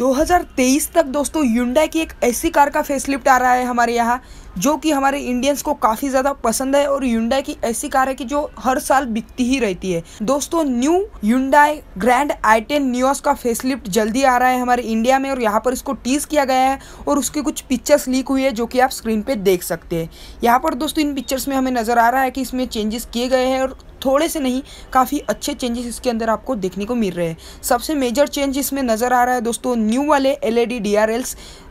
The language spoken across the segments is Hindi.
2023 तक दोस्तों युंडा की एक ऐसी कार का फेसलिफ्ट आ रहा है हमारे यहाँ जो कि हमारे इंडियंस को काफ़ी ज़्यादा पसंद है और युंडा की ऐसी कार है कि जो हर साल बिकती ही रहती है दोस्तों new Hyundai Grand i ten Nios का फेसलिफ्ट जल्दी आ रहा है हमारे इंडिया में और यहाँ पर इसको टीज किया गया है और उसकी कुछ पिक्चर्स लीक हुई है जो कि आप स्क्रीन पर देख सकते हैं यहाँ पर दोस्तों इन पिक्चर्स में हमें नज़र आ रहा है कि इसमें चेंजेस किए गए हैं और थोड़े से नहीं काफ़ी अच्छे चेंजेस इसके अंदर आपको देखने को मिल रहे हैं सबसे मेजर चेंज इसमें नज़र आ रहा है दोस्तों न्यू वाले एल ई e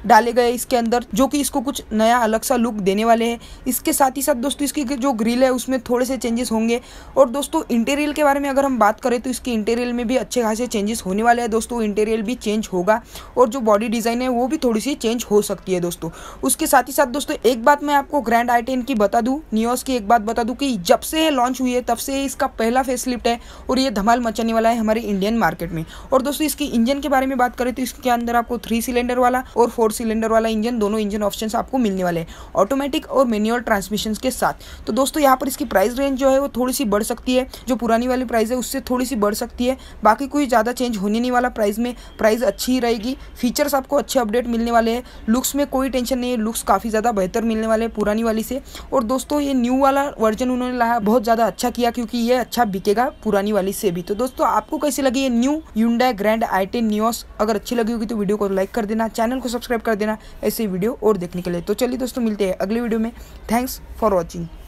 डाले गए इसके अंदर जो कि इसको कुछ नया अलग सा लुक देने वाले हैं इसके साथ ही साथ दोस्तों इसकी जो ग्रिल है उसमें थोड़े से चेंजेस होंगे और दोस्तों इंटेरियल के बारे में अगर हम बात करें तो इसके इंटेरियल में भी अच्छे खासे चेंजेस होने वाले हैं दोस्तों इंटेरियल भी चेंज होगा और जो बॉडी डिज़ाइन है वो भी थोड़ी सी चेंज हो सकती है दोस्तों उसके साथ ही साथ दोस्तों एक बात मैं आपको ग्रैंड आई की बता दूँ न्यूज़ की एक बात बता दूँ कि जब से लॉन्च हुई है तब से इसका पहला फेस लिफ्ट है और ये धमाल मचाने वाला है हमारे इंडियन मार्केट में और दोस्तों इसकी इंजन के बारे में बात करें तो इसके अंदर आपको थ्री सिलेंडर वाला और फोर सिलेंडर वाला इंजन दोनों इंजन ऑप्शन आपको मिलने वाले हैं ऑटोमेटिक और मेन्यूअल ट्रांसमिशन के साथ तो दोस्तों यहाँ पर इसकी प्राइस रेंज जो है वो थोड़ी सी बढ़ सकती है जो पुरानी वाली प्राइस है उससे थोड़ी सी बढ़ सकती है बाकी कोई ज़्यादा चेंज होने नहीं वाला प्राइस में प्राइस अच्छी ही रहेगी फीचर्स आपको अच्छे अपडेट मिलने वाले हैं लुक्स में कोई टेंशन नहीं है लुक्स काफ़ी ज़्यादा बेहतर मिलने वाले हैं पुरानी वाली से और दोस्तों ये न्यू वाला वर्जन उन्होंने लाया बहुत ज़्यादा अच्छा किया क्योंकि क्योंकि ये अच्छा बिकेगा पुरानी वाली से भी तो दोस्तों आपको कैसी लगी ये new Hyundai Grand i ten Nios अगर अच्छी लगी होगी तो वीडियो को लाइक कर देना चैनल को सब्सक्राइब कर देना ऐसे वीडियो और देखने के लिए तो चलिए दोस्तों मिलते हैं अगले वीडियो में थैंक्स फॉर वॉचिंग